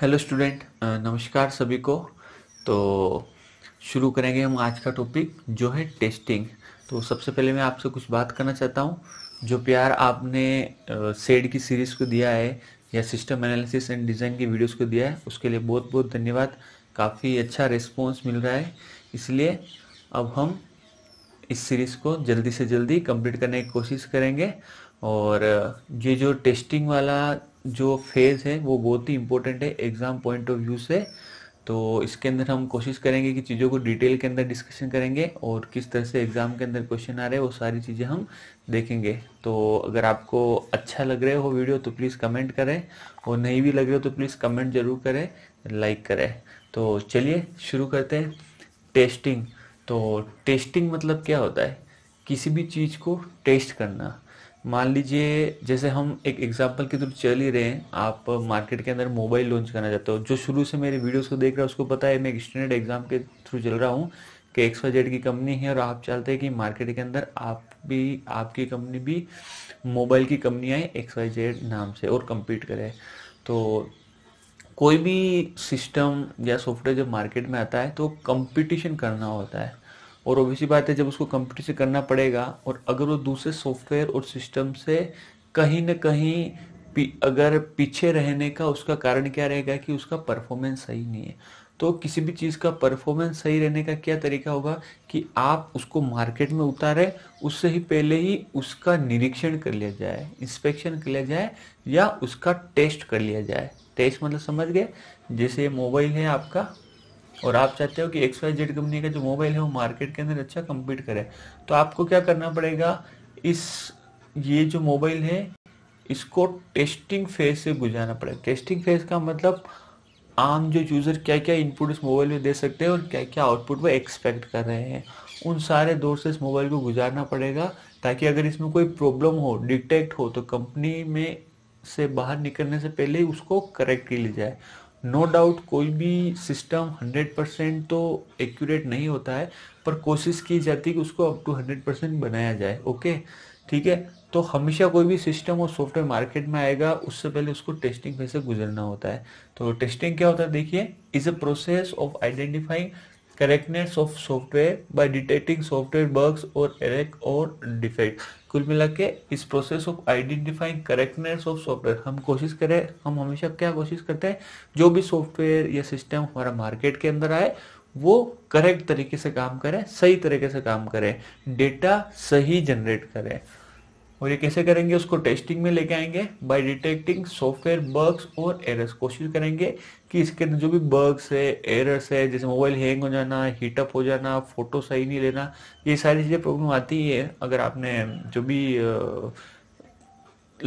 Hello student नमस्कार सभी को तो शुरू करेंगे हम आज का टॉपिक जो है टेस्टिंग तो सबसे पहले मैं आपसे कुछ बात करना चाहता हूँ जो प्यार आपने सेड की सीरीज़ को दिया है या सिस्टम एनालिसिस एंड डिज़ाइन की वीडियोस को दिया है उसके लिए बहुत बहुत धन्यवाद काफ़ी अच्छा रिस्पॉन्स मिल रहा है इसलिए अब हम इस सीरीज़ को जल्दी से जल्दी कंप्लीट करने की कोशिश करेंगे और ये जो टेस्टिंग वाला जो फेज़ है वो बहुत ही इंपॉर्टेंट है एग्ज़ाम पॉइंट ऑफ व्यू से तो इसके अंदर हम कोशिश करेंगे कि चीज़ों को डिटेल के अंदर डिस्कशन करेंगे और किस तरह से एग्ज़ाम के अंदर क्वेश्चन आ रहे हैं वो सारी चीज़ें हम देखेंगे तो अगर आपको अच्छा लग है हो वीडियो तो प्लीज़ कमेंट करें और नहीं भी लग रहे हो तो प्लीज़ कमेंट ज़रूर करें लाइक करें तो चलिए शुरू करते हैं टेस्टिंग तो टेस्टिंग मतलब क्या होता है किसी भी चीज़ को टेस्ट करना मान लीजिए जैसे हम एक एग्जाम्पल के थ्रू चल ही रहे हैं आप मार्केट के अंदर मोबाइल लॉन्च करना चाहते हो जो शुरू से मेरे वीडियोस को देख रहा है उसको पता है मैं एक स्टैंडर्ड एग्जाम के थ्रू चल रहा हूँ कि एक्स वाई जेड की कंपनी है और आप चाहते हैं कि मार्केट के अंदर आप भी आपकी कंपनी भी मोबाइल की कंपनी आए एक्स वाई जेड नाम से और कम्पीट करे तो कोई भी सिस्टम या सॉफ्टवेयर जब मार्केट में आता है तो कंपटीशन करना होता है और ओबीसी बात है जब उसको कंप्यूटर से करना पड़ेगा और अगर वो दूसरे सॉफ्टवेयर और सिस्टम से कहीं ना कहीं पी, अगर पीछे रहने का उसका कारण क्या रहेगा कि उसका परफॉर्मेंस सही नहीं है तो किसी भी चीज़ का परफॉर्मेंस सही रहने का क्या तरीका होगा कि आप उसको मार्केट में उतारें उससे ही पहले ही उसका निरीक्षण कर लिया जाए इंस्पेक्शन कर लिया जाए या उसका टेस्ट कर लिया जाए टेस्ट मतलब समझ गए जैसे मोबाइल है आपका और आप चाहते हो कि एक्स वाई जेड कंपनी का जो मोबाइल है वो मार्केट के अंदर अच्छा कम्पीट करे तो आपको क्या करना पड़ेगा इस ये जो मोबाइल है इसको टेस्टिंग फेज से गुजारना पड़ेगा टेस्टिंग फेज का मतलब आम जो यूज़र क्या क्या इनपुट इस मोबाइल में दे सकते हैं और क्या क्या आउटपुट वो एक्सपेक्ट कर रहे हैं उन सारे दौर से इस मोबाइल को गुजारना पड़ेगा ताकि अगर इसमें कोई प्रॉब्लम हो डिटेक्ट हो तो कंपनी में से बाहर निकलने से पहले ही उसको करेक्ट कर लिया जाए नो no डाउट कोई भी सिस्टम 100 परसेंट तो एक्यूरेट नहीं होता है पर कोशिश की जाती है कि उसको अप टू 100 परसेंट बनाया जाए ओके ठीक है तो हमेशा कोई भी सिस्टम और सॉफ्टवेयर मार्केट में आएगा उससे पहले उसको टेस्टिंग फेज से गुजरना होता है तो टेस्टिंग क्या होता है देखिए is a process of identifying correctness of software by detecting software bugs और एरेक और डिफेक्ट कुल मिला के इस process of identifying correctness of software हम कोशिश करें हम हमेशा क्या कोशिश करते हैं जो भी सॉफ्टवेयर या सिस्टम हमारा मार्केट के अंदर आए वो करेक्ट तरीके से काम करें सही तरीके से काम करें डेटा सही जनरेट करें और ये कैसे करेंगे उसको टेस्टिंग में लेके आएंगे बाय डिटेक्टिंग सॉफ्टवेयर बर्ग्स और एरर्स कोशिश करेंगे कि इसके अंदर जो भी बर्ग्स है एरर्स है जैसे मोबाइल हैंग हो जाना हीटअप हो जाना फोटो सही नहीं लेना ये सारी चीज़ें प्रॉब्लम आती है अगर आपने जो भी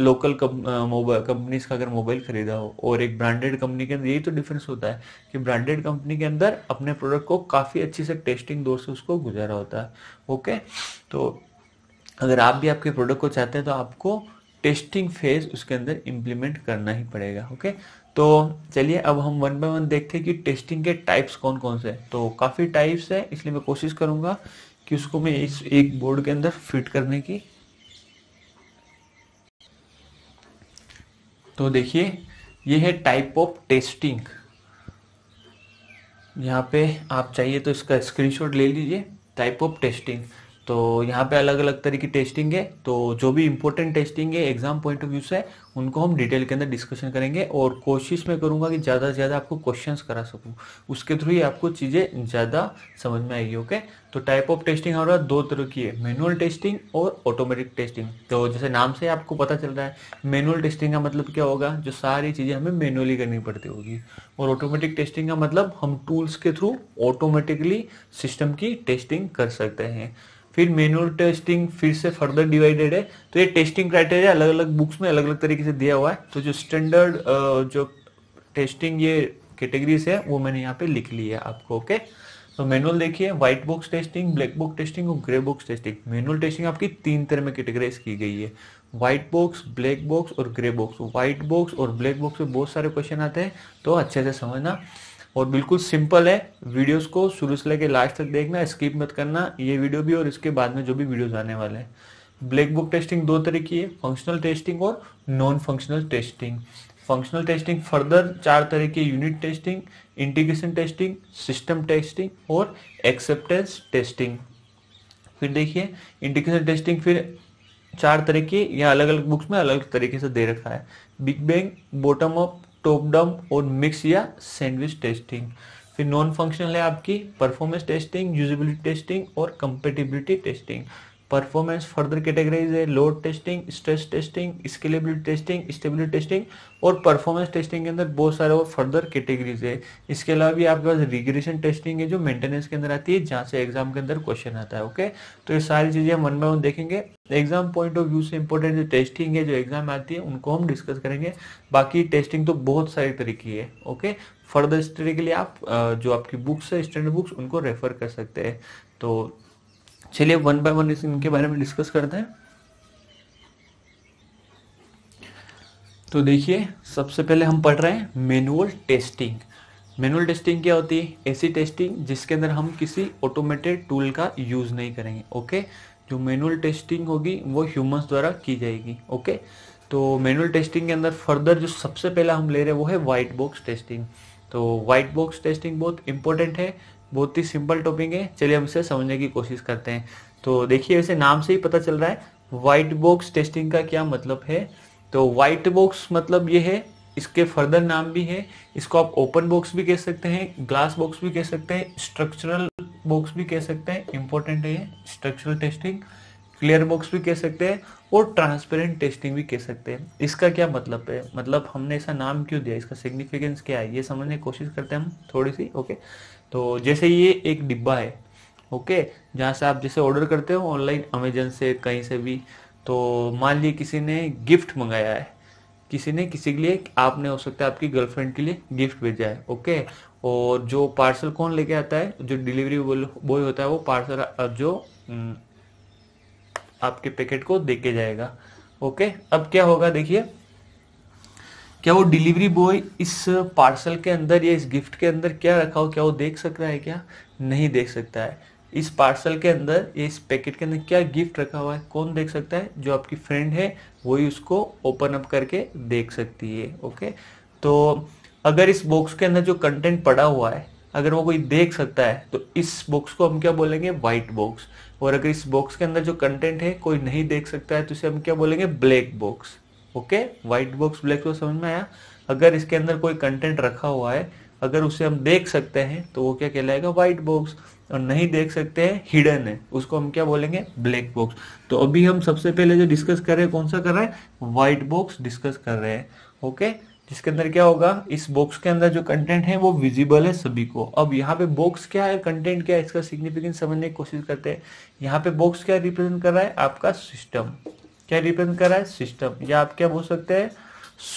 लोकल मोबाइल कंपनीज का अगर मोबाइल खरीदा हो और एक ब्रांडेड कंपनी के अंदर यही तो डिफरेंस होता है कि ब्रांडेड कंपनी के अंदर अपने प्रोडक्ट को काफ़ी अच्छी से टेस्टिंग दौर से उसको गुजारा होता है ओके तो अगर आप भी आपके प्रोडक्ट को चाहते हैं तो आपको टेस्टिंग फेज उसके अंदर इम्प्लीमेंट करना ही पड़ेगा ओके तो चलिए अब हम वन बाय वन देखते हैं कि टेस्टिंग के टाइप्स कौन कौन से हैं तो काफ़ी टाइप्स है इसलिए मैं कोशिश करूँगा कि उसको मैं इस एक बोर्ड के अंदर फिट करने की तो देखिए ये है टाइप ऑफ टेस्टिंग यहाँ पे आप चाहिए तो इसका स्क्रीनशॉट ले लीजिए टाइप ऑफ टेस्टिंग तो यहाँ पे अलग अलग तरह की टेस्टिंग है तो जो भी इम्पोर्टेंट टेस्टिंग है एग्जाम पॉइंट ऑफ व्यू से उनको हम डिटेल के अंदर डिस्कशन करेंगे और कोशिश मैं करूँगा कि ज़्यादा से ज़्यादा आपको क्वेश्चन करा सकूँ उसके थ्रू ही आपको चीज़ें ज़्यादा समझ में आएगी ओके तो टाइप ऑफ टेस्टिंग हमारा दो तरह की है मैनुअल टेस्टिंग और ऑटोमेटिक टेस्टिंग तो जैसे नाम से आपको पता चल रहा है मैनुअल टेस्टिंग का मतलब क्या होगा जो सारी चीज़ें हमें मैनुअली करनी पड़ती होगी और ऑटोमेटिक टेस्टिंग का मतलब हम टूल्स के थ्रू ऑटोमेटिकली सिस्टम की टेस्टिंग कर सकते हैं फिर मेनुअल टेस्टिंग फिर से फर्दर डिवाइडेड है तो ये टेस्टिंग क्राइटेरिया अलग अलग बुक्स में अलग अलग तरीके से दिया हुआ है तो जो स्टैंडर्ड जो टेस्टिंग ये कैटेगरीज है वो मैंने यहाँ पे लिख ली है आपको ओके तो मैनुअल देखिए white box testing black box testing और grey box testing manual testing आपकी तीन तरह में कैटेगराइज की गई है व्हाइट बॉक्स ब्लैक बॉक्स और ग्रे बॉक्स व्हाइट बॉक्स और ब्लैक बॉक्स में बहुत सारे क्वेश्चन आते हैं तो अच्छे से समझना और बिल्कुल सिंपल है वीडियोस को शुरू से लेके लास्ट तक देखना स्किप मत करना ये वीडियो भी और इसके बाद में जो भी वीडियोस आने वाले हैं ब्लैक बुक टेस्टिंग दो तरह की है फंक्शनल टेस्टिंग और non functional testing functional testing further चार तरह की unit testing integration testing system testing और एक्सेप्टेंस टेस्टिंग फिर देखिए इंटीग्रेशन टेस्टिंग फिर चार तरह की या अलग अलग बुक्स में अलग अलग तरीके से दे रखा है big bang bottom up top down और मिक्स या सैंडविच टेस्टिंग फिर नॉन फंक्शनल है आपकी परफॉर्मेंस टेस्टिंग यूजिबिलिटी टेस्टिंग और compatibility testing performance further categories है load testing stress testing scalability testing stability testing और परफॉर्मेंस टेस्टिंग के अंदर बहुत सारे और फर्दर कैटेगरीज है इसके अलावा भी आपके पास रिग्रेशन टेस्टिंग है जो मेंटेनेंस के अंदर आती है जहाँ से एग्जाम के अंदर क्वेश्चन आता है ओके तो ये सारी चीज़ें हम वन बाय वन देखेंगे एग्जाम पॉइंट ऑफ व्यू से इंपॉर्टेंट जो टेस्टिंग है जो एग्जाम में आती है उनको हम डिस्कस करेंगे बाकी टेस्टिंग तो बहुत सारे तरीके है ओके फर्दर स्टडी के लिए आप जो आपकी बुक्स है स्टैंडर्ड बुक्स उनको रेफर कर सकते हैं तो चलिए वन बाय वन इनके बारे में डिस्कस करते हैं तो देखिए सबसे पहले हम पढ़ रहे हैं मैनुअल टेस्टिंग मैनुअल टेस्टिंग क्या होती है ऐसी टेस्टिंग जिसके अंदर हम किसी ऑटोमेटेड टूल का यूज़ नहीं करेंगे ओके जो मैनुअल टेस्टिंग होगी वो ह्यूमंस द्वारा की जाएगी ओके तो मैनुअल टेस्टिंग के अंदर फर्दर जो सबसे पहला हम ले रहे हैं वो है वाइट बॉक्स टेस्टिंग तो वाइट बॉक्स टेस्टिंग बहुत इंपॉर्टेंट है बहुत ही सिंपल टॉपिक है चलिए हम इसे समझने की कोशिश करते हैं तो देखिए ऐसे नाम से ही पता चल रहा है वाइट बॉक्स टेस्टिंग का क्या मतलब है तो वाइट बॉक्स मतलब ये है इसके फर्दर नाम भी है इसको आप ओपन बॉक्स भी कह सकते हैं ग्लास बॉक्स भी कह सकते हैं स्ट्रक्चरल बॉक्स भी कह सकते हैं इंपॉर्टेंट है स्ट्रक्चरल टेस्टिंग क्लियर बॉक्स भी कह सकते हैं और ट्रांसपेरेंट टेस्टिंग भी कह सकते हैं इसका क्या मतलब है मतलब हमने ऐसा नाम क्यों दिया इसका सिग्निफिकेंस क्या है ये समझने की कोशिश करते हैं हम थोड़ी सी ओके तो जैसे ये एक डिब्बा है ओके जहाँ से आप जैसे ऑर्डर करते हो ऑनलाइन अमेजन से कहीं से भी तो मान लीजिए किसी ने गिफ्ट मंगाया है किसी ने किसी के लिए आपने हो सकता है आपकी गर्लफ्रेंड के लिए गिफ्ट भेजा है ओके और जो पार्सल कौन लेके आता है जो डिलीवरी बॉय होता है वो पार्सल जो आपके पैकेट को देके जाएगा ओके अब क्या होगा देखिए क्या वो डिलीवरी बॉय इस पार्सल के अंदर या इस गिफ्ट के अंदर क्या रखा हो क्या वो देख सकता है क्या नहीं देख सकता है इस पार्सल के अंदर इस पैकेट के अंदर क्या गिफ्ट रखा हुआ है कौन देख सकता है जो आपकी फ्रेंड है वही उसको ओपन अप करके देख सकती है ओके तो अगर इस बॉक्स के अंदर जो कंटेंट पड़ा हुआ है अगर वो कोई देख सकता है तो इस बॉक्स को हम क्या बोलेंगे वाइट बॉक्स और अगर इस बॉक्स के अंदर जो कंटेंट है कोई नहीं देख सकता है तो इसे हम क्या बोलेंगे black box okay white box black box समझ में आया अगर इसके अंदर कोई कंटेंट रखा हुआ है अगर उसे हम देख सकते हैं तो वो क्या कहलाएगा व्हाइट बॉक्स और नहीं देख सकते हैं हिडन है उसको हम क्या बोलेंगे ब्लैक बॉक्स तो अभी हम सबसे पहले जो डिस्कस कर रहे हैं कौन सा कर रहे हैं व्हाइट बॉक्स डिस्कस कर रहे हैं ओके जिसके अंदर क्या होगा इस बॉक्स के अंदर जो कंटेंट है वो विजिबल है सभी को अब यहाँ पे बॉक्स क्या है कंटेंट क्या है इसका सिग्निफिकेंस समझने की कोशिश करते हैं यहाँ पे बॉक्स क्या रिप्रेजेंट कर रहा है आपका सिस्टम क्या रिप्रेजेंट कर रहा है सिस्टम या आप क्या बोल सकते हैं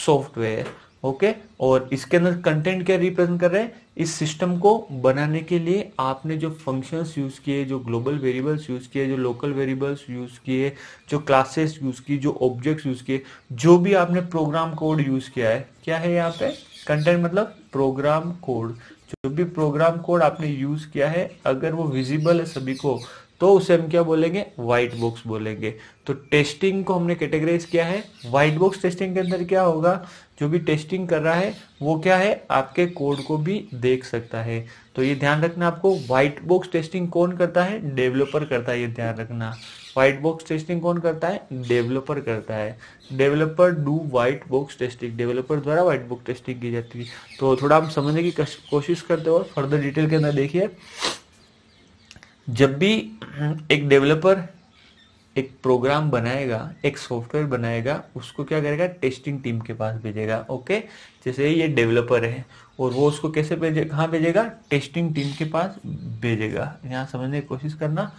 सॉफ्टवेयर ओके और इसके अंदर कंटेंट क्या रिप्रेजेंट कर रहे हैं इस सिस्टम को बनाने के लिए आपने जो फंक्शंस यूज़ किए जो ग्लोबल वेरिएबल्स यूज़ किए जो लोकल वेरिएबल्स यूज़ किए जो क्लासेस यूज़ की जो ऑब्जेक्ट्स यूज़ किए जो भी आपने प्रोग्राम कोड यूज़ किया है क्या है यहाँ पे कंटेंट मतलब प्रोग्राम कोड जो भी प्रोग्राम कोड आपने यूज़ किया है अगर वो विजिबल है सभी को तो उसे हम क्या बोलेंगे व्हाइट बॉक्स बोलेंगे तो टेस्टिंग को हमने कैटेगराइज किया है व्हाइट बॉक्स टेस्टिंग के अंदर क्या होगा जो भी टेस्टिंग कर रहा है वो क्या है आपके कोड को भी देख सकता है तो ये ध्यान रखना आपको व्हाइट बॉक्स टेस्टिंग कौन करता है डेवलपर करता है ये ध्यान रखना व्हाइट बॉक्स टेस्टिंग कौन करता है डेवलपर करता है developer do white box testing developer द्वारा व्हाइट बॉक्स टेस्टिंग की जाती है तो थोड़ा हम समझने की कोशिश करते हो और फर्दर डिटेल के अंदर देखिए जब भी एक डेवलपर एक प्रोग्राम बनाएगा एक सॉफ्टवेयर बनाएगा उसको क्या करेगा टेस्टिंग टीम के पास भेजेगा ओके जैसे ये डेवलपर है और वो उसको कैसे भेजे कहाँ भेजेगा टेस्टिंग टीम के पास भेजेगा यहाँ समझने की कोशिश करना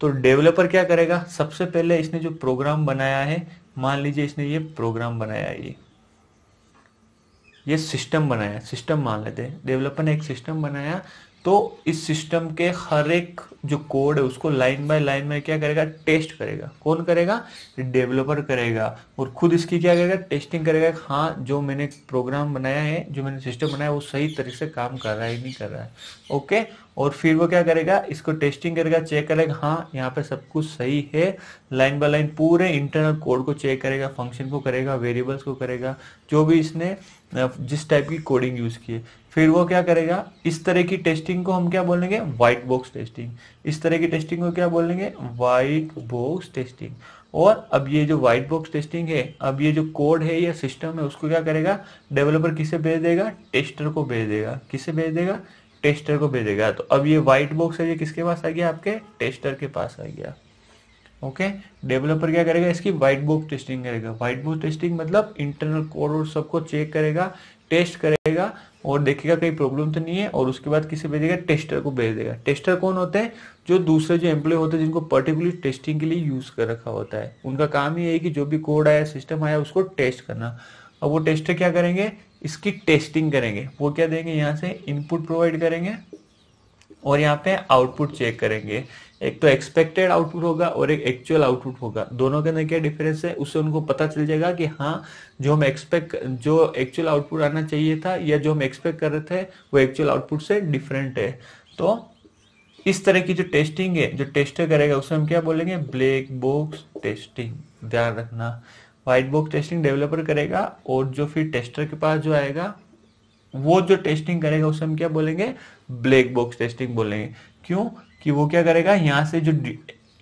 तो डेवलपर क्या करेगा सबसे पहले इसने जो प्रोग्राम बनाया है मान लीजिए इसने ये प्रोग्राम बनाया ये ये सिस्टम बनाया सिस्टम मान लेते हैं डेवलपर ने एक सिस्टम बनाया तो इस सिस्टम के हर एक जो कोड है उसको लाइन बाय लाइन में क्या करेगा टेस्ट करेगा कौन करेगा डेवलपर करेगा और खुद इसकी क्या करेगा टेस्टिंग करेगा हाँ जो मैंने प्रोग्राम बनाया है जो मैंने सिस्टम बनाया वो सही तरीके से काम कर रहा है नहीं कर रहा है ओके और फिर वो क्या करेगा इसको टेस्टिंग करेगा चेक करेगा हाँ यहाँ पे सब कुछ सही है लाइन बाय लाइन पूरे इंटरनल कोड को चेक करेगा फंक्शन को करेगा वेरिएबल्स को करेगा जो भी इसने जिस टाइप की कोडिंग यूज की है फिर वो क्या करेगा इस तरह की टेस्टिंग को हम क्या बोलेंगे व्हाइट बॉक्स टेस्टिंग इस तरह की टेस्टिंग को क्या बोलेंगे व्हाइट बॉक्स टेस्टिंग और अब ये जो व्हाइट बॉक्स टेस्टिंग है अब ये जो कोड है या सिस्टम है उसको क्या करेगा डेवलपर किसे भेज देगा टेस्टर को भेज देगा किसे भेज देगा टेस्टर को भेजेगा तो अब ये व्हाइट बॉक्स है ये किसके पास आ गया आपके टेस्टर के पास आ गया ओके डेवलपर क्या करेगा इसकी व्हाइट बुक टेस्टिंग करेगा व्हाइट बुक टेस्टिंग मतलब इंटरनल कोड और सबको चेक करेगा टेस्ट करेगा और देखेगा कहीं प्रॉब्लम तो नहीं है और उसके बाद किसे भेजेगा टेस्टर को भेज देगा टेस्टर कौन होते हैं जो दूसरे जो एम्प्लॉय होते हैं जिनको पर्टिकुलर टेस्टिंग के लिए यूज कर रखा होता है उनका काम ये है कि जो भी कोड आया सिस्टम आया उसको टेस्ट करना अब वो टेस्टर क्या करेंगे इसकी टेस्टिंग करेंगे वो क्या देंगे यहाँ से इनपुट प्रोवाइड करेंगे और यहाँ पे आउटपुट चेक करेंगे एक तो एक्सपेक्टेड आउटपुट होगा और एक एक्चुअल आउटपुट होगा दोनों के अंदर क्या डिफरेंस है उससे उनको पता चल जाएगा कि हाँ जो हम एक्सपेक्ट जो एक्चुअल आउटपुट आना चाहिए था या जो हम एक्सपेक्ट कर रहे थे वो एक्चुअल आउटपुट से डिफरेंट है तो इस तरह की जो टेस्टिंग है जो टेस्टर करेगा उसे हम क्या बोलेंगे ब्लैक बॉक्स टेस्टिंग ध्यान रखना व्हाइट बॉक्स टेस्टिंग डेवलपर करेगा और जो फिर टेस्टर के पास जो आएगा वो जो टेस्टिंग करेगा उसे हम क्या बोलेंगे ब्लैक बॉक्स टेस्टिंग बोलेंगे क्यों कि वो क्या करेगा यहाँ से जो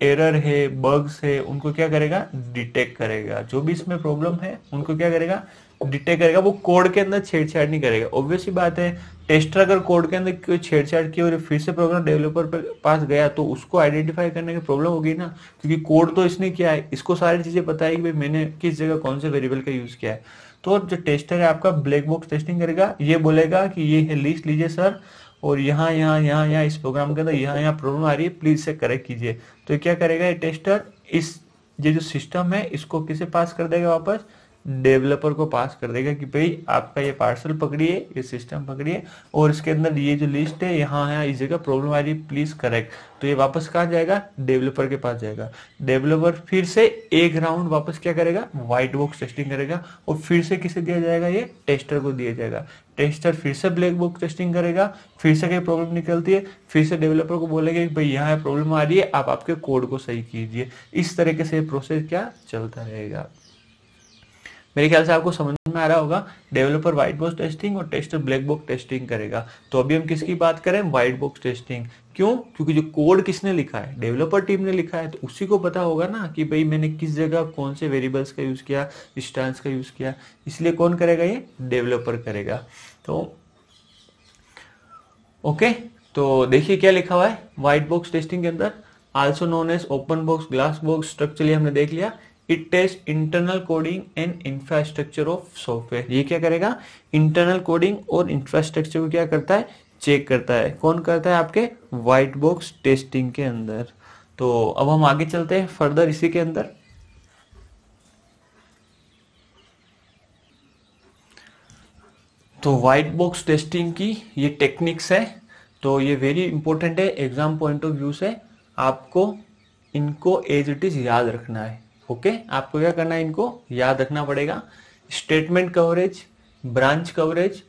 एरर है बग्स है उनको क्या करेगा डिटेक्ट करेगा जो भी इसमें प्रॉब्लम है उनको क्या करेगा डिटेक्ट करेगा वो कोड के अंदर छेड़छाड़ नहीं करेगा ऑब्वियसली बात है टेस्टर अगर कोड के अंदर कोई छेड़छाड़ की और फिर से प्रोग्राम डेवलपर पे पास गया तो उसको आइडेंटिफाई करने की प्रॉब्लम होगी ना क्योंकि कोड तो इसने किया है इसको सारी चीजें पता है कि भाई मैंने किस जगह कौन से वेरिएबल का यूज किया है तो जो टेस्टर है आपका ब्लैक बॉक्स टेस्टिंग करेगा ये बोलेगा कि ये है लिस्ट लीजिए सर और यहाँ यहाँ यहाँ यहाँ इस प्रोग्राम के अंदर यहाँ यहाँ प्रॉब्लम आ रही है प्लीज़ इसे करेक्ट कीजिए तो क्या करेगा ये टेस्टर इस ये जो सिस्टम है इसको किसे पास कर देगा वापस डेवलपर को पास कर देगा कि भाई आपका ये पार्सल पकड़िए ये सिस्टम पकड़िए और इसके अंदर ये जो लिस्ट है यहाँ है इस जगह प्रॉब्लम आ रही है प्लीज करेक्ट तो ये वापस कहाँ जाएगा डेवलपर के पास जाएगा डेवलपर फिर से एक राउंड वापस क्या करेगा व्हाइट बॉक्स टेस्टिंग करेगा और फिर से किसे दिया जाएगा ये टेस्टर को दिया जाएगा टेस्टर फिर से ब्लैक बुक टेस्टिंग करेगा फिर से कहीं प्रॉब्लम निकलती है फिर से डेवलपर को बोलेगा कि भाई यहाँ प्रॉब्लम आ रही है आप आपके कोड को सही कीजिए इस तरीके से प्रोसेस क्या चलता रहेगा मेरे ख्याल से आपको समझ में आ रहा होगा डेवलपर व्हाइट बॉक्स टेस्टिंग और टेस्टर ब्लैक बॉक्स टेस्टिंग करेगा तो अभी हम किसकी बात करें व्हाइट बॉक्स टेस्टिंग क्यों क्योंकि जो कोड किसने लिखा है डेवलपर टीम ने लिखा है तो उसी को पता होगा ना कि भाई मैंने किस जगह कौन से वेरिएबल्स का यूज़ किया स्टांस का यूज़ किया इसलिए कौन करेगा ये डेवलपर करेगा तो ओके तो देखिए क्या लिखा हुआ है व्हाइट बॉक्स टेस्टिंग के अंदर also known as open box glass box structurally हमने देख लिया it test internal coding and infrastructure of software ये क्या करेगा इंटरनल कोडिंग और इंफ्रास्ट्रक्चर को क्या करता है चेक करता है कौन करता है आपके व्हाइट बॉक्स टेस्टिंग के अंदर तो अब हम आगे चलते हैं फर्दर इसी के अंदर तो वाइट बॉक्स टेस्टिंग की ये टेक्निक्स है तो ये वेरी इंपॉर्टेंट है एग्जाम पॉइंट ऑफ व्यू से आपको इनको एज इट इज याद रखना है ओके okay? आपको क्या करना है इनको याद रखना पड़ेगा statement coverage branch coverage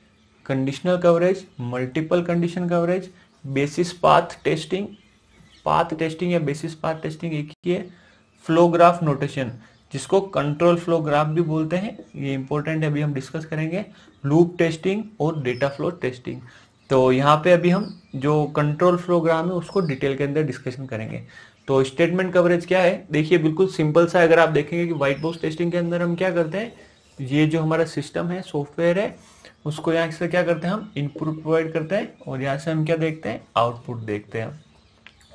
conditional coverage multiple condition coverage basis path testing path testing या बेसिस पाथ टेस्टिंग एक ही है फ्लोग्राफ नोटेशन जिसको कंट्रोल फ्लो ग्राफ भी बोलते हैं ये इंपॉर्टेंट है अभी हम डिस्कस करेंगे लूप टेस्टिंग और डेटा फ्लो टेस्टिंग तो यहाँ पे अभी हम जो कंट्रोल फ्लो ग्राफ है उसको डिटेल के अंदर डिस्कशन करेंगे तो स्टेटमेंट कवरेज क्या है देखिए बिल्कुल सिंपल सा अगर आप देखेंगे कि व्हाइट बॉक्स टेस्टिंग के अंदर हम क्या करते हैं ये जो हमारा सिस्टम है सॉफ्टवेयर है उसको यहाँ से क्या करते हैं हम इनपुट प्रोवाइड करते हैं और यहाँ से हम क्या देखते हैं आउटपुट देखते हैं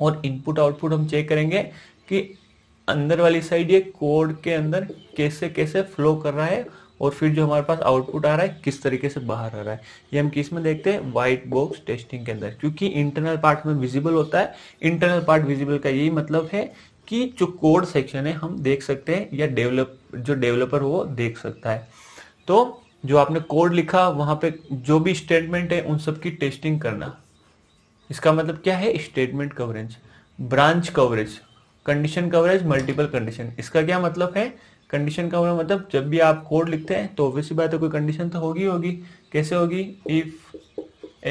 और इनपुट आउटपुट हम चेक करेंगे कि अंदर वाली साइड ये कोड के अंदर कैसे कैसे फ्लो कर रहा है और फिर जो हमारे पास आउटपुट आ रहा है किस तरीके से बाहर आ रहा है ये हम किस में देखते हैं व्हाइट बॉक्स टेस्टिंग के अंदर क्योंकि इंटरनल पार्ट में विजिबल होता है इंटरनल पार्ट विजिबल का यही मतलब है कि जो कोड सेक्शन है हम देख सकते हैं या डेवलप जो डेवलपर वो देख सकता है तो जो आपने कोड लिखा वहां पे जो भी स्टेटमेंट है उन सब की टेस्टिंग करना इसका मतलब क्या है statement coverage branch coverage condition coverage multiple condition इसका क्या मतलब है कंडीशन कवरेज मतलब, मतलब जब भी आप कोड लिखते हैं तो ऑब्वियसली बात है कोई कंडीशन तो होगी होगी कैसे होगी if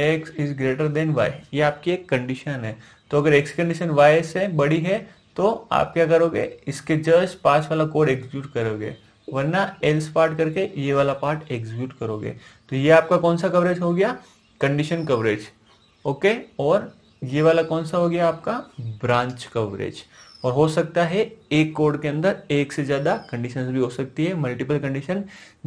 X is greater than Y ये आपकी एक कंडीशन है तो अगर एक्स कंडीशन वाई से बड़ी है तो आप क्या करोगे इसके जस्ट पास वाला कोड एग्जीक्यूट करोगे वरना एल्स पार्ट करके ये वाला पार्ट एग्जीक्यूट करोगे तो ये आपका कौन सा कवरेज हो गया कंडीशन कवरेज ओके और ये वाला कौन सा हो गया आपका ब्रांच कवरेज और हो सकता है एक कोड के अंदर एक से ज़्यादा कंडीशंस भी हो सकती है मल्टीपल कंडीशन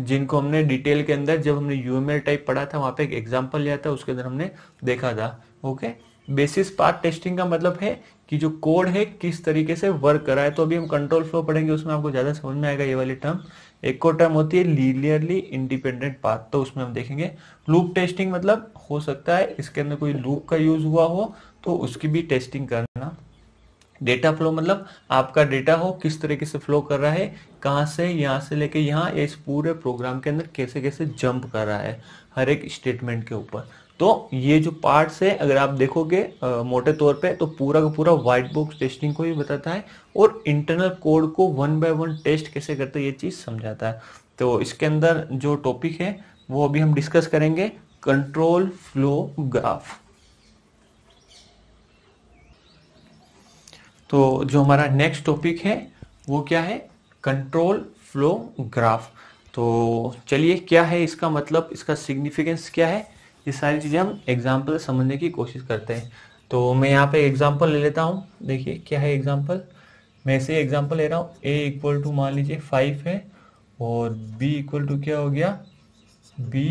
जिनको हमने डिटेल के अंदर जब हमने यूएमएल टाइप पढ़ा था वहां पे एक एग्जांपल लिया था उसके अंदर हमने देखा था ओके बेसिस पार्ट टेस्टिंग का मतलब है कि जो कोड है किस तरीके से वर्क कर रहा है तो अभी हम कंट्रोल फ्लो पढ़ेंगे उसमें आपको ज्यादा समझ में आएगा ये वाली टर्म एक और टर्म होती है लीनियरली इंडिपेंडेंट पाथ तो उसमें हम देखेंगे लूप टेस्टिंग मतलब हो सकता है इसके अंदर कोई लूप का यूज हुआ हो तो उसकी भी टेस्टिंग करना डेटा फ्लो मतलब आपका डेटा हो किस तरीके से फ्लो कर रहा है कहाँ से यहाँ से लेके यहाँ इस पूरे प्रोग्राम के अंदर कैसे कैसे जंप कर रहा है हर एक स्टेटमेंट के ऊपर तो ये जो पार्ट्स है अगर आप देखोगे आ, मोटे तौर पे तो पूरा का पूरा व्हाइट बॉक्स टेस्टिंग को ही बताता है और इंटरनल कोड को वन बाय वन टेस्ट कैसे करते ये चीज़ समझाता है तो इसके अंदर जो टॉपिक है वो अभी हम डिस्कस करेंगे कंट्रोल फ्लो ग्राफ तो जो हमारा नेक्स्ट टॉपिक है वो क्या है कंट्रोल फ्लो ग्राफ तो चलिए क्या है इसका मतलब इसका सिग्निफिकेंस क्या है ये सारी चीज़ें हम एग्जाम्पल समझने की कोशिश करते हैं तो मैं यहाँ पे एग्जाम्पल ले लेता हूँ देखिए क्या है एग्जाम्पल मैं ऐसे एग्जाम्पल ले रहा हूँ ए इक्वल टू मान लीजिए फाइव है और बी इक्वल टू क्या हो गया B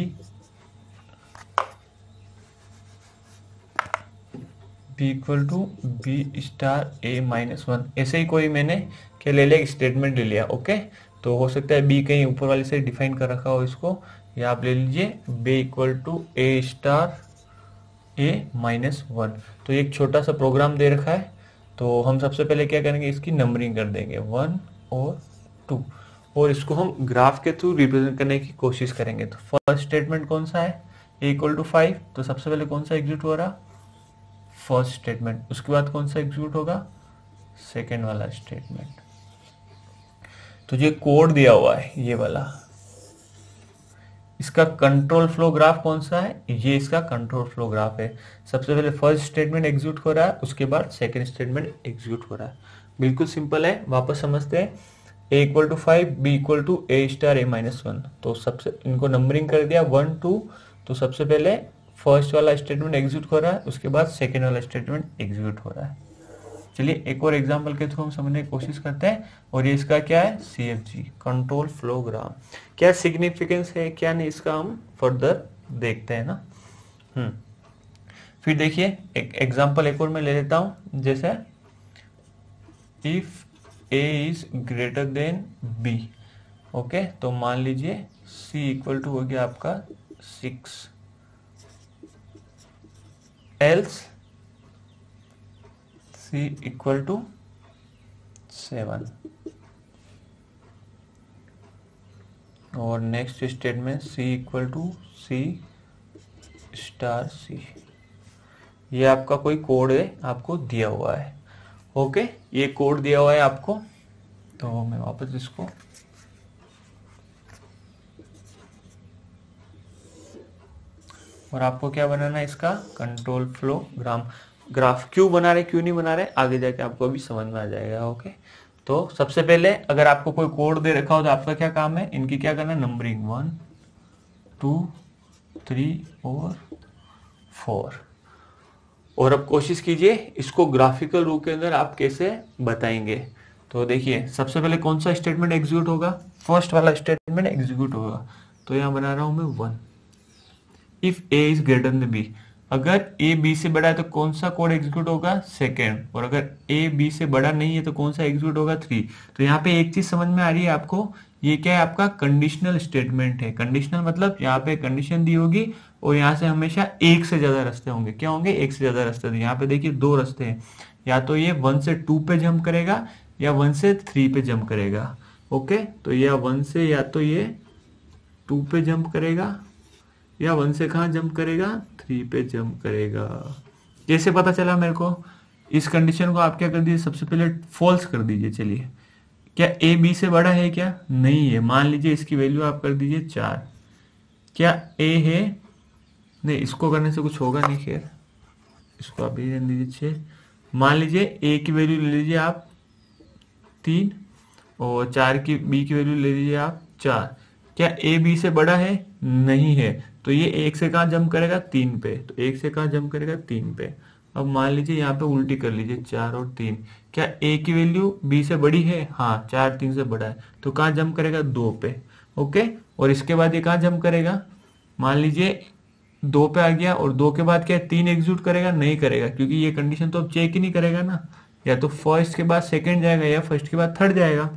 B equal to B star A minus one ऐसे ही कोई मैंने क्या ले लिया स्टेटमेंट ले लिया ओके तो हो सकता है बी कहीं ऊपर वाले से डिफाइन कर रखा हो इसको या आप ले लीजिए B equal to A star A minus one तो एक छोटा सा प्रोग्राम दे रखा है तो हम सबसे पहले क्या करेंगे इसकी नंबरिंग कर देंगे वन और टू और इसको हम ग्राफ के थ्रू रिप्रेजेंट करने की कोशिश करेंगे तो फर्स्ट स्टेटमेंट कौन सा है ए इक्वल टू फाइव तो सबसे पहले कौन सा एग्जीक्यूट हो रहा फर्स्ट स्टेटमेंट उसके बाद कौन सा एग्जीक्यूट होगा सेकेंड वाला स्टेटमेंट तो जो कोड दिया हुआ है ये वाला इसका कंट्रोल फ्लो ग्राफ कौन सा है ये इसका कंट्रोल फ्लो ग्राफ है सबसे पहले फर्स्ट स्टेटमेंट एग्जीक्यूट हो रहा है उसके बाद सेकेंड स्टेटमेंट एग्जीक्यूट हो रहा है बिल्कुल सिंपल है वापस समझते हैं A equal to five B equal to A star A minus one तो सबसे इनको नंबरिंग कर दिया वन टू तो सबसे पहले फर्स्ट वाला स्टेटमेंट एग्जीक्यूट हो रहा है उसके बाद सेकेंड वाला स्टेटमेंट एग्जीक्यूट हो रहा है चलिए एक और एग्जाम्पल के थ्रू हम समझने की कोशिश करते हैं और ये इसका क्या है सी एफ जी कंट्रोल फ्लोग्राम क्या सिग्निफिकेंस है क्या नहीं इसका हम फर्दर देखते हैं ना हम्म फिर देखिए एक एग्जाम्पल एक और मैं ले लेता हूं जैसे if A is greater than B okay तो मान लीजिए सी इक्वल टू हो गया आपका six else three equal to seven और नेक्स्ट स्टेट में C equal to C star C ये आपका कोई कोड है आपको दिया हुआ है ओके ये कोड दिया हुआ है आपको तो मैं वापस इसको और आपको क्या बनाना है इसका कंट्रोल फ्लो ग्राम ग्राफ क्यों बना रहे क्यों नहीं बना रहे आगे जाके आपको अभी समझ में आ जाएगा ओके तो सबसे पहले अगर आपको कोई कोड दे रखा हो तो आपका क्या काम है इनकी क्या करना नंबरिंग वन टू थ्री और फोर और अब कोशिश कीजिए इसको ग्राफिकल रूप के अंदर आप कैसे बताएंगे तो देखिए सबसे पहले कौन सा स्टेटमेंट एग्जीक्यूट होगा फर्स्ट वाला स्टेटमेंट एग्जीक्यूट होगा तो यहाँ बना रहा हूं मैं one if A is greater than B अगर ए बी से बड़ा है तो कौन सा कोड एग्जीक्यूट होगा सेकेंड और अगर ए बी से बड़ा नहीं है तो कौन सा एग्जीक्यूट होगा थ्री तो यहाँ पे एक चीज समझ में आ रही है आपको ये क्या है आपका कंडीशनल स्टेटमेंट है कंडीशनल मतलब यहाँ पे कंडीशन दी होगी और यहाँ से हमेशा एक से ज्यादा रास्ते होंगे क्या होंगे एक से ज्यादा रास्ते यहाँ पे देखिए दो रास्ते हैं या तो ये वन से टू पे जम्प करेगा या वन से थ्री पे जम्प करेगा ओके तो या वन से या तो ये टू पे जम्प करेगा या वन से कहा जंप करेगा थ्री पे जंप करेगा कैसे पता चला मेरे को इस कंडीशन को आप क्या कर दीजिए सबसे पहले फॉल्स कर दीजिए चलिए क्या ए बी से बड़ा है क्या नहीं है मान लीजिए इसकी वैल्यू आप कर दीजिए चार क्या ए है नहीं इसको करने से कुछ होगा नहीं खैर इसको आप ये दीजिए छः मान लीजिए ए की वैल्यू ले लीजिए आप तीन और चार की बी की वैल्यू ले लीजिए आप चार क्या ए बी से बड़ा है नहीं है तो ये एक से कहा जम्प करेगा तीन पे तो एक से कहा जम्प करेगा तीन पे अब मान लीजिए यहाँ पे उल्टी कर लीजिए चार और तीन क्या ए की वैल्यू बी से बड़ी है हाँ चार तीन से बड़ा है तो कहा जम करेगा दो पे ओके और इसके बाद ये कहा जम्प करेगा मान लीजिए दो पे आ गया और दो के बाद क्या तीन एग्जूट करेगा नहीं करेगा क्योंकि ये कंडीशन तो अब चेक ही नहीं करेगा ना या तो फर्स्ट के बाद सेकंड जाएगा या फर्स्ट के बाद थर्ड जाएगा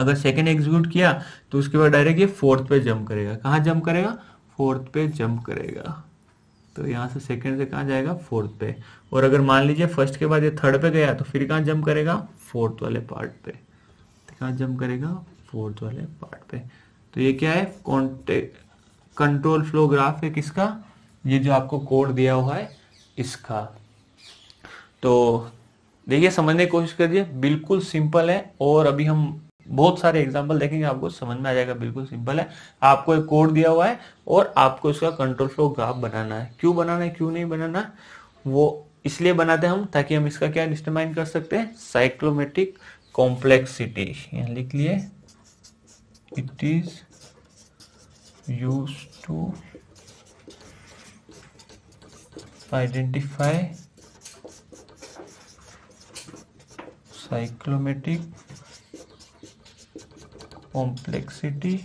अगर सेकंड एग्जीक्यूट किया तो उसके बाद डायरेक्ट ये फोर्थ पे जम्प करेगा कहाँ जम्प करेगा फोर्थ पे जंप करेगा तो यहाँ से सेकंड से कहाँ जाएगा फोर्थ पे और अगर मान लीजिए फर्स्ट के बाद ये थर्ड पे गया तो फिर कहाँ जंप करेगा फोर्थ वाले पार्ट पे तो कहाँ जंप करेगा फोर्थ वाले पार्ट पे तो ये क्या है कंट्रोल फ्लो ग्राफ है किसका ये जो आपको कोड दिया हुआ है इसका तो देखिए समझने की कोशिश करिए बिल्कुल सिंपल है और अभी हम बहुत सारे एग्जाम्पल देखेंगे आपको समझ में आ जाएगा बिल्कुल सिंपल है आपको एक कोड दिया हुआ है और आपको इसका कंट्रोल फ्लो ग्राफ बनाना है क्यों बनाना है क्यों नहीं बनाना वो इसलिए बनाते हैं हम ताकि हम इसका क्या डिस्टरमाइन कर सकते हैं साइक्लोमेटिक कॉम्प्लेक्सिटी यहां लिख लिए it is use to identify cyclomatic complexity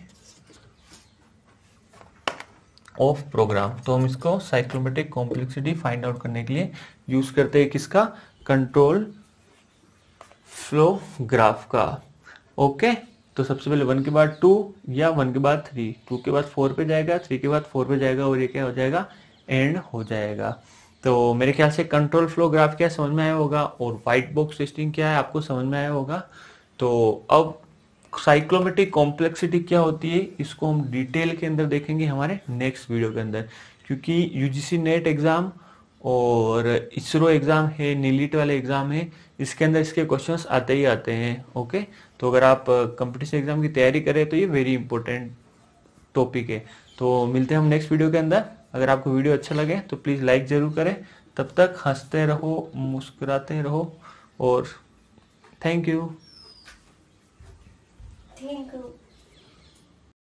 of program तो हम इसको साइक्लोमेटिक कॉम्प्लेक्सिटी फाइंड आउट करने के लिए यूज करते हैं किसका कंट्रोल फ्लो ग्राफ का ओके तो सबसे पहले वन के बाद टू या वन के बाद थ्री टू के बाद फोर पे जाएगा थ्री के बाद फोर पे जाएगा और ये क्या हो जाएगा एंड हो जाएगा तो मेरे ख्याल से कंट्रोल फ्लो ग्राफ क्या समझ में आया होगा और व्हाइट बॉक्स टेस्टिंग क्या है आपको समझ में आया होगा तो अब साइक्लोमेटिक कॉम्प्लेक्सिटी क्या होती है इसको हम डिटेल के अंदर देखेंगे हमारे नेक्स्ट वीडियो के अंदर क्योंकि यूजीसी नेट एग्जाम और इसरो एग्जाम है नीलिट वाले एग्जाम है इसके अंदर इसके क्वेश्चंस आते ही आते हैं ओके तो अगर आप कंपटीशन एग्जाम की तैयारी करें तो ये वेरी इंपॉर्टेंट टॉपिक है तो मिलते हैं हम नेक्स्ट वीडियो के अंदर अगर आपको वीडियो अच्छा लगे तो प्लीज़ लाइक ज़रूर करें तब तक हंसते रहो मुस्कुराते रहो और थैंक यू Tangle